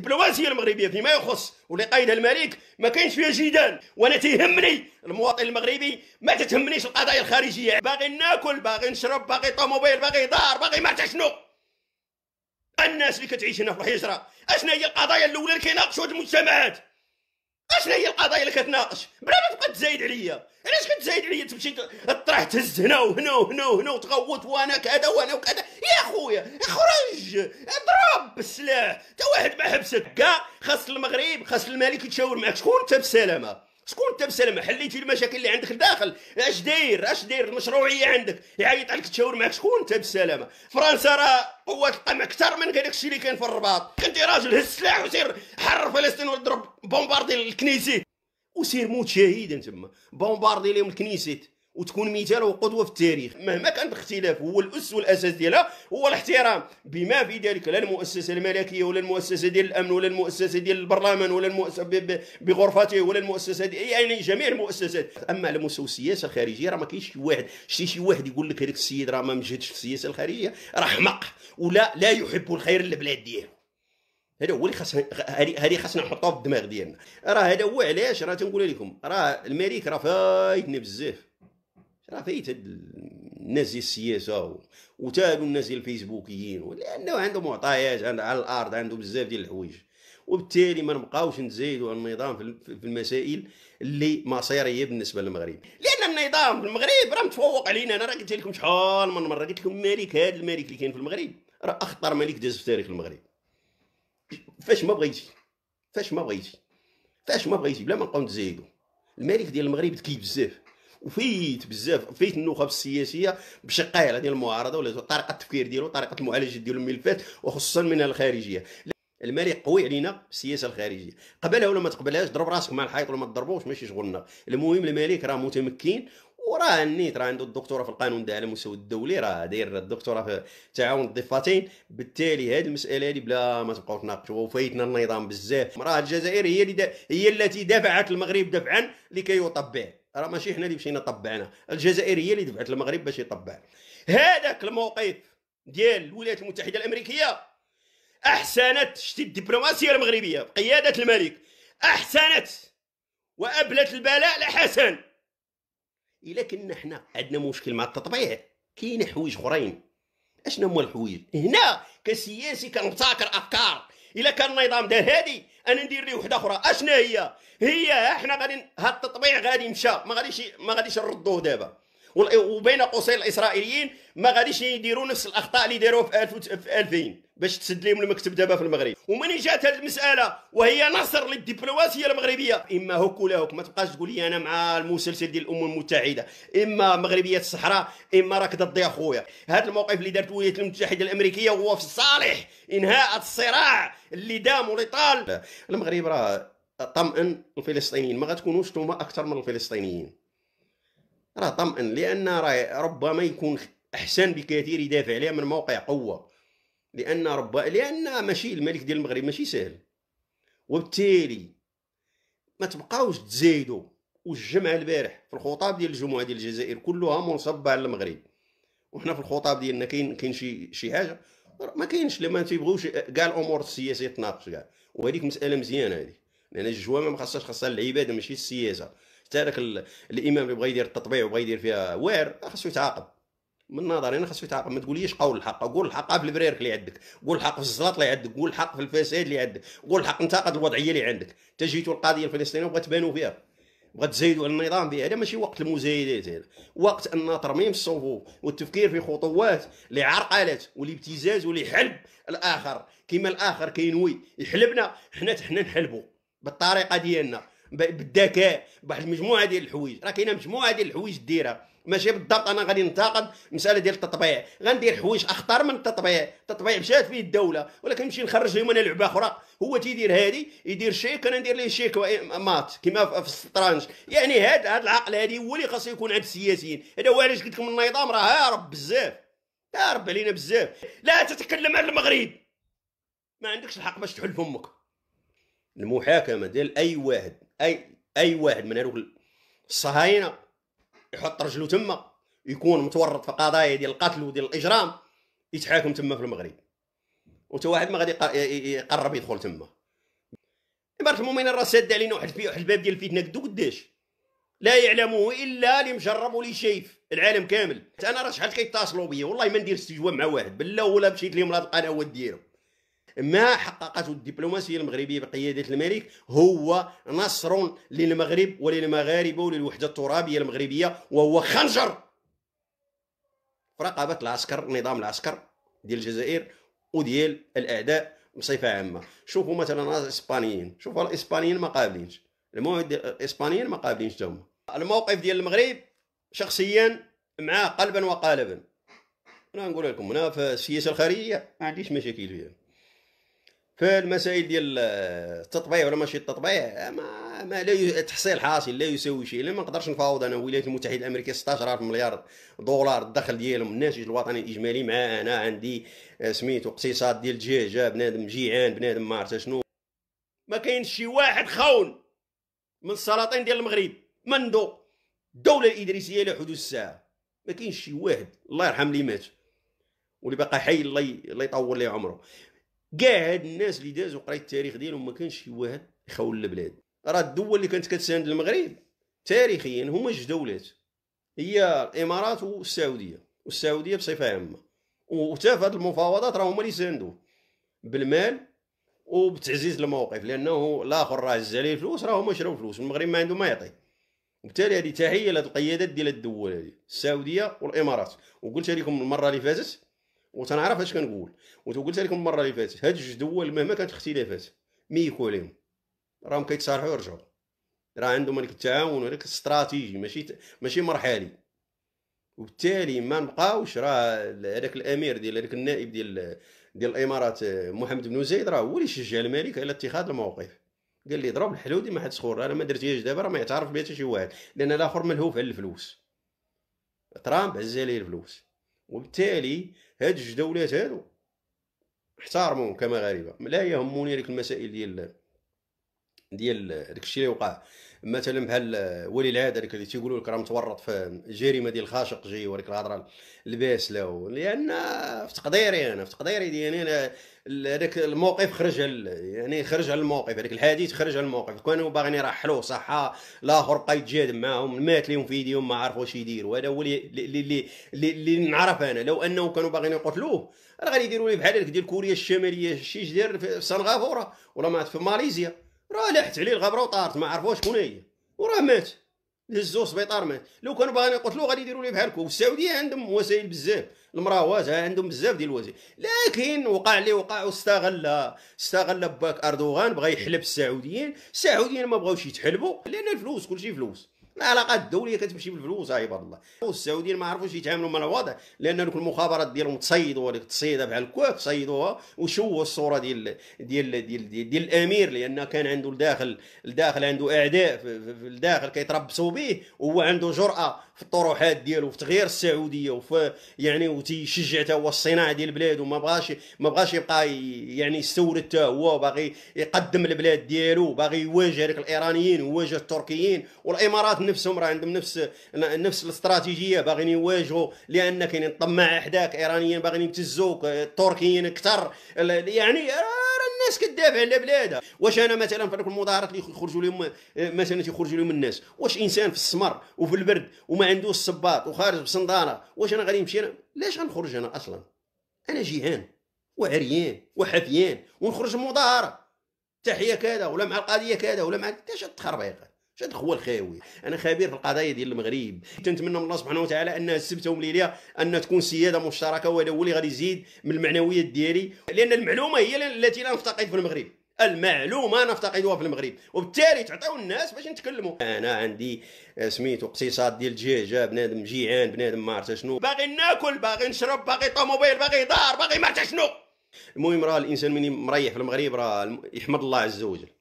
الدبلوماسيه المغربيه فيما يخص ولقايدها الملك ما كاينش فيها جدال وانا تيهمني المواطن المغربي ما تتهمنيش القضايا الخارجيه باغي ناكل باغي نشرب باغي طوموبيل باغي دار باغي ما شنو الناس اللي كتعيش هنا في الحجره اشنا هي القضايا الاولى اللي كيناقشوا هاد المجتمعات اشنا هي القضايا اللي كتناقش بلا ما تبقى تزايد عليا علاش كتزايد عليا تمشي تطرح تهز هنا وهنا وهنا وهنا وتغوت وانا كذا وانا وكذا يا خويا اخرج اضرب بالسلاح تا واحد ما حبسك كاع خاص المغرب خاص الملك يتشاور معك شكون انت بسلامه شكون انت مسلم حليتي المشاكل اللي عندك لداخل اش داير اش داير المشروعيه عندك يعيط عليك تشاور معك شكون انت بالسلامه فرنسا راه قوه القمع اكثر من هذاك الشيء اللي كان في الرباط كنتي راجل هز السلاح وسير حرر فلسطين وضرب بومباردي الكنيسي وسير موت شهيدا تما بومباردي لهم الكنيسيت وتكون مثال وقدوه في التاريخ مهما كان الاختلاف هو الاس والاساس ديالها هو الاحترام بما في ذلك لا المؤسسه الملكيه ولا المؤسسه ديال الامن ولا المؤسسه ديال البرلمان ولا المؤسسه بغرفته ولا المؤسسه دي يعني جميع المؤسسات اما على مستوى السياسه الخارجيه راه ما كاينش شي واحد شتي شي واحد يقول لك هذاك السيد راه ما مجهدش في السياسه الخارجيه راه حمق ولا لا يحب الخير للبلاد ديالو هذا هو اللي خاصنا هذه خاصنا نحطوها في الدماغ ديالنا راه هذا هو علاش راه تنقول لكم راه الملك راه فايتنا بزاف راه فايت هاد الناس ديال السياسه وتا هادو الناس ديال الفيسبوكيين لانه عندهم معطيات على الارض عندهم بزاف ديال الحوايج وبالتالي ما نبقاوش نزيدوا النظام في المسائل اللي مصيريه بالنسبه للمغرب لان النظام في المغرب راه متفوق علينا انا راه قلت لكم شحال من مره قلت لكم الملك هذا الملك اللي كاين في المغرب راه اخطر ملك داز في تاريخ المغرب فاش ما بغيتي فاش ما بغيتي فاش ما بغيتي بلا ما نبقاو نزيدوا الملك ديال المغرب ذكي بزاف وفيت بزاف فيت النخب السياسيه بشقايع ديال المعارضه ولا طريقه التفكير ديالو طريقه المعالجه ديالو الملفات وخصوصا من الخارجيه الملك قوي علينا السياسه الخارجيه قبلها ولا ما تقبلهاش ضرب راسك مع الحيط ولا ما تضربوش ماشي شغلنا المهم الملك راه متمكن وراه النيت راه عنده الدكتوراه في القانون ده على المستوى الدولي راه داير الدكتوراه في تعاون الضفتين بالتالي هذه المساله هذه بلا ما تبقاو تناقشوا وفايتنا النظام بزاف راه الجزائر هي اللي هي التي دفعت المغرب دفعا لكي يطبع راه ماشي حنا اللي مشينا طبعنا الجزائريه اللي دفعت المغرب باش يطبع هذاك الموقف ديال الولايات المتحده الامريكيه احسنت شتي الدبلوماسيه المغربيه بقياده الملك احسنت وابلت البلاء لحسن الا كنا حنا عندنا مشكل مع التطبيع كاين حوايج اخرين اشنا هما الحوايج هنا كسياسي كنبتكر افكار الا كان النظام دار هادي انا ندير ليه وحده اخرى اشنا هي هي احنا غادي هاد التطبيع غادي مشى ما غاديش ما غاديش نردوه دابا وبين قوسين الاسرائيليين ما غاديش يديروا نفس الاخطاء اللي داروها في 2000 باش تسد لهم المكتب دابا في المغرب ومن جات هذه المساله وهي نصر للدبلوماسيه المغربيه اما هوك ولا هوك ما تبقاش تقول لي انا مع المسلسل ديال الامم المتحده اما مغربيه الصحراء اما راك ضدي اخويا هذا الموقف اللي دارت الولايات المتحده الامريكيه هو في صالح انهاء الصراع اللي دام ولطال المغرب راه طمئن الفلسطينيين ما غتكونوش نتوما اكثر من الفلسطينيين راه طمئن لان راه ربما يكون احسن بكثير يدافع عليها من موقع قوه لان رب لان ماشي الملك ديال المغرب ماشي سهل وبالتالي ما تبقاوش تزايدوا والجمع البارح في الخطاب ديال الجمعه ديال الجزائر كلها منصبه على المغرب وحنا في الخطاب ديالنا كاين كاين شي شي حاجه ما كاينش ما تيبغوش كاع الامور السياسيه تناقش كاع وهذيك مساله مزيانه هذه لان الجوامع ما خاصهاش خاصها العباده ماشي السياسه حتى داك الامام اللي بغى يدير التطبيع وبغى يدير فيها وير خاصو يتعاقب من نظري انا خاصو يتعاقب ما تقوليش قول الحق قول الحق في البريرك اللي عندك قول الحق في الزلاط اللي عندك قول الحق في الفساد اللي عندك قول الحق انتقد الوضعيه اللي عندك انت جيتو القضيه الفلسطينيه وبغا تبانوا فيها بغات تزايدوا على النظام بها هذا ماشي وقت المزايدات هذا وقت ان ترميم الصفوف والتفكير في خطوات لعرقلة والابتزاز ولحلب الاخر كما الاخر كينوي يحلبنا حنا حنا نحلبوا بالطريقه ديالنا بالذكاء بواحد المجموعه ديال الحوايج راه كاينه مجموعه ديال الحوايج ديرها ماشي بالضبط انا غادي ننتقد مساله ديال التطبيع غندير حوايج اخطر من التطبيع التطبيع مشات فيه الدوله ولكن نمشي نخرج لهم انا لعبه اخرى هو تيدير هادي يدير شيك انا ندير ليه شيك مات كما في السطرنج يعني هاد هاد العقل هادي هو اللي خاصو يكون عند السياسيين هذا هو علاش قلت لكم النظام راه هارب بزاف هارب علينا بزاف لا تتكلم على المغرب ما عندكش الحق باش تحل فمك المحاكمه ديال اي واحد اي اي واحد من هذوك الصهاينه يحط رجله تما يكون متورط في قضايا ديال القتل وديال الاجرام يتحاكم تما في المغرب وتا واحد ما غادي يقرب يدخل تما امارة المؤمن راه ساد علينا واحد في واحد الباب ديال الفتنه قدو قداش لا يعلمه الا اللي مجرب واللي شايف العالم كامل انا راه شحال كيتصلوا بيا والله ما ندير استجواب مع واحد بالله ولا مشيت لهم لهاد القنوات ديالهم ما حققته الدبلوماسيه المغربيه بقياده الملك هو نصر للمغرب وللمغاربه وللوحده الترابيه المغربيه وهو خنجر في رقابه العسكر نظام العسكر ديال الجزائر وديال الاعداء بصفه عامه شوفوا مثلا الاسبانيين شوفوا الاسبانيين ما قابلينش الموعد الاسبانيين ما قابلينش تما الموقف ديال المغرب شخصيا معاه قلبا وقالبا انا نقول لكم انا في السياسه الخارجيه ما عنديش مشاكل فيها المسائل ديال التطبيع ولا ماشي التطبيع ما, ما لا تحصيل حاصل لا يساوي شيء لا ما نقدرش نفاوض انا الولايات المتحده الامريكيه 16 مليار دولار الدخل ديالهم الناتج الوطني الاجمالي مع انا عندي آه، سميتو اقتصاد ديال الدجاجه بنادم جيعان بنادم ما عرفت شنو ما كاينش شي واحد خون من السلاطين ديال المغرب منذ الدوله الادريسيه الى الساعه ما كاينش شي واحد الله يرحم اللي مات واللي بقى حي الله يطول ليه عمره كاع هاد الناس اللي دازوا قريت التاريخ ديالهم ما كانش شي واحد خول البلاد راه الدول اللي كانت كتساند المغرب تاريخيا هما جوج دولات هي الامارات والسعوديه والسعوديه بصفه عامه وحتى في هاد المفاوضات راه هما اللي ساندوه بالمال وبتعزيز الموقف لانه الاخر راه هز عليه الفلوس راه هما شراو فلوس المغرب ما عنده ما يعطي وبالتالي هذه تحيه لهاد القيادات ديال الدول هذه السعوديه والامارات وقلت لكم المره اللي فاتت وتنعرف اش كنقول وقلت لكم المره اللي فاتت هاد جوج دول مهما كانت اختلافات ميكو عليهم راهم كيتصالحوا يرجعوا راه عندهم هذيك التعاون وهذاك الاستراتيجي ماشي ماشي مرحلي وبالتالي ما نبقاوش راه هذاك الامير ديال هذاك النائب ديال ديال الامارات آه، محمد بن زايد راه هو اللي شجع الملك على اتخاذ الموقف قال لي ضرب الحلودي ما حد سخور انا ما درتيهاش دابا راه ما يعترف بها حتى شي واحد لان الاخر ملهوف على الفلوس ترامب عزالي عليه الفلوس وبالتالي هاد جوج دولات هادو احترموهم كمغاربه لا يهموني ديك المسائل ديال ديال داكشي اللي وقع مثلا بحال ولي العهد هذاك اللي تيقولوا لك راه متورط في جريمه ديال جي وهذيك الهضره لباس له لان في تقديري انا في تقديري ديالي يعني هذاك الموقف خرج يعني خرج على الموقف هذاك الحديث خرج على الموقف كانوا باغيين يرحلوه صح الاخر بقى يتجادل معاهم مات لهم في يديهم ما واش يدير وهذا هو اللي اللي اللي نعرف انا لو انه كانوا باغيين يقتلوه راه غادي يديروا لي بحال هذاك ديال كوريا الشماليه شي جدير في سنغافوره ولا مات في ماليزيا راه لاحت عليه الغبره وطارت ما عرفوش شكون هي وراه مات هزو السبيطار مات لو كانوا باغيين يقتلوه غادي يديروا ليه بحالكم والسعوديه عندهم وسائل بزاف المراوات عندهم بزاف ديال الوسائل لكن وقع اللي وقع واستغل استغل باك اردوغان بغى يحلب السعوديين السعوديين ما بغاوش يتحلبوا لان الفلوس كلشي فلوس العلاقات الدوليه كتمشي بالفلوس عباد الله والسعوديين ما عرفوش يتعاملوا مع الوضع لان دوك المخابرات ديالهم تصيدوا هذيك التصيده بحال الكواك تصيدوها وشوهوا الصوره ديال ديال ديال, ديال, ديال الامير لان كان عنده الداخل الداخل عنده اعداء في الداخل كيتربصوا به وهو عنده جراه في الطروحات ديالو في تغيير السعوديه وفي يعني وتيشجع حتى هو الصناعه ديال البلاد وما بغاش ما بغاش يبقى يعني يستورد حتى هو باغي يقدم البلاد ديالو باغي يواجه الايرانيين ويواجه التركيين والامارات نفسهم راه عندهم نفس نفس الاستراتيجيه باغيين يواجهوا لان كاينين طماع حداك ايرانيين باغيين يبتزوك التركيين اكثر يعني الناس كتدافع على بلادها واش انا مثلا في المظاهرات اللي يخرجوا لهم مثلا تيخرجوا لهم الناس واش انسان في السمر وفي البرد وما عندوش الصباط وخارج بصندانه واش انا غادي نمشي انا ليش غنخرج انا اصلا انا جيهان وعريان وحفيان ونخرج مظاهره تحيه كذا ولا مع القضيه كذا ولا مع انت تخربيقه شاد هو الخاوي انا خبير في القضايا ديال المغرب تنتمنى من الله سبحانه وتعالى ان السبت ومليليه ان تكون سياده مشتركه وهذا هو اللي غادي يزيد من المعنويات ديالي لان المعلومه هي التي لا نفتقد في المغرب المعلومه نفتقدها في المغرب وبالتالي تعطيو الناس باش نتكلموا انا عندي آه، سميتو اقتصاد ديال الدجاجه بنادم جيعان بنادم ما عرفت شنو باغي ناكل باغي نشرب باغي طوموبيل باغي دار باغي ما عرفت شنو المهم راه الانسان مني مريح في المغرب راه يحمد الله عز وجل